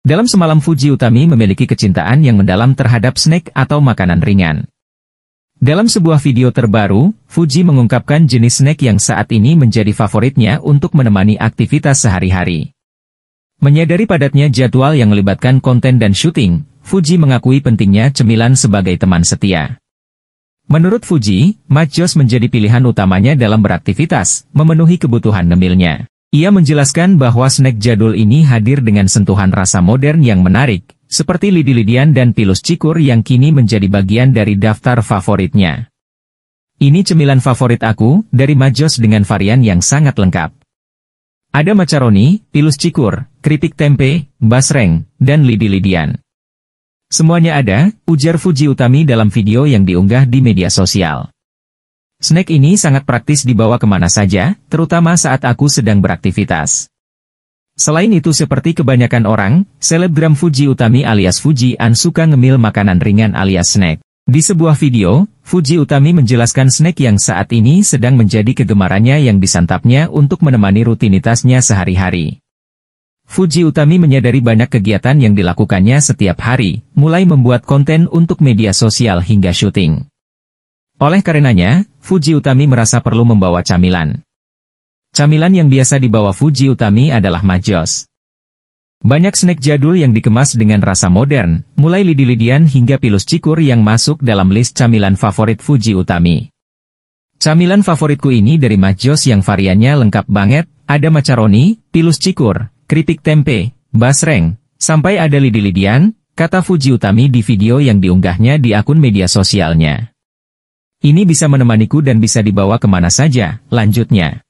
Dalam semalam Fuji Utami memiliki kecintaan yang mendalam terhadap snack atau makanan ringan. Dalam sebuah video terbaru, Fuji mengungkapkan jenis snack yang saat ini menjadi favoritnya untuk menemani aktivitas sehari-hari. Menyadari padatnya jadwal yang melibatkan konten dan syuting, Fuji mengakui pentingnya cemilan sebagai teman setia. Menurut Fuji, Machos menjadi pilihan utamanya dalam beraktivitas, memenuhi kebutuhan nemilnya. Ia menjelaskan bahwa snack jadul ini hadir dengan sentuhan rasa modern yang menarik, seperti lidi-lidian dan pilus cikur yang kini menjadi bagian dari daftar favoritnya. Ini cemilan favorit aku, dari Majos dengan varian yang sangat lengkap. Ada macaroni, pilus cikur, keripik tempe, basreng, dan lidi-lidian. Semuanya ada, ujar Fuji Utami dalam video yang diunggah di media sosial. Snack ini sangat praktis dibawa kemana saja, terutama saat aku sedang beraktivitas. Selain itu seperti kebanyakan orang, selebgram Fuji Utami alias Fuji An suka ngemil makanan ringan alias snack. Di sebuah video, Fuji Utami menjelaskan snack yang saat ini sedang menjadi kegemarannya yang disantapnya untuk menemani rutinitasnya sehari-hari. Fuji Utami menyadari banyak kegiatan yang dilakukannya setiap hari, mulai membuat konten untuk media sosial hingga syuting. Oleh karenanya, Fuji Utami merasa perlu membawa camilan. Camilan yang biasa dibawa Fuji Utami adalah majos. Banyak snack jadul yang dikemas dengan rasa modern, mulai lidi-lidian hingga pilus cikur yang masuk dalam list camilan favorit Fuji Utami. Camilan favoritku ini dari Majos yang variannya lengkap banget, ada macaroni, pilus cikur, keripik tempe, basreng, sampai ada lidi-lidian, kata Fuji Utami di video yang diunggahnya di akun media sosialnya. Ini bisa menemaniku dan bisa dibawa kemana saja, lanjutnya.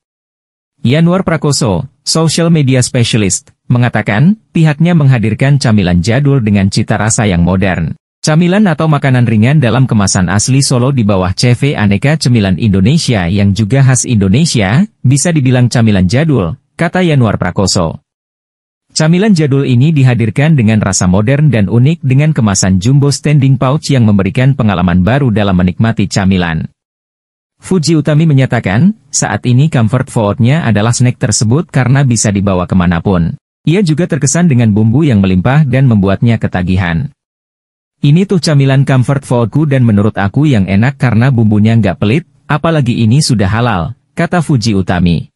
Yanwar Prakoso, social media specialist, mengatakan, pihaknya menghadirkan camilan jadul dengan cita rasa yang modern. Camilan atau makanan ringan dalam kemasan asli Solo di bawah CV aneka cemilan Indonesia yang juga khas Indonesia, bisa dibilang camilan jadul, kata Yanwar Prakoso. Camilan jadul ini dihadirkan dengan rasa modern dan unik dengan kemasan jumbo standing pouch yang memberikan pengalaman baru dalam menikmati camilan. Fuji Utami menyatakan, saat ini comfort food-nya adalah snack tersebut karena bisa dibawa kemanapun. Ia juga terkesan dengan bumbu yang melimpah dan membuatnya ketagihan. Ini tuh camilan comfort foodku dan menurut aku yang enak karena bumbunya nggak pelit, apalagi ini sudah halal, kata Fuji Utami.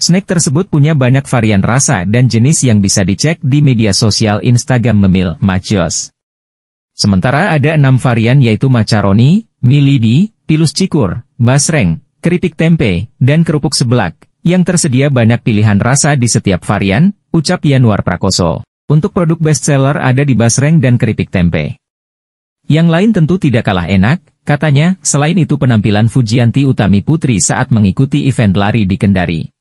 Snack tersebut punya banyak varian rasa dan jenis yang bisa dicek di media sosial Instagram Memil Macios. Sementara ada enam varian yaitu macaroni, milidi, pilus cikur, basreng, keripik tempe, dan kerupuk sebelak, yang tersedia banyak pilihan rasa di setiap varian, ucap Yanuar Prakoso. Untuk produk bestseller ada di basreng dan keripik tempe. Yang lain tentu tidak kalah enak, katanya, selain itu penampilan Fujianti Utami Putri saat mengikuti event lari di Kendari.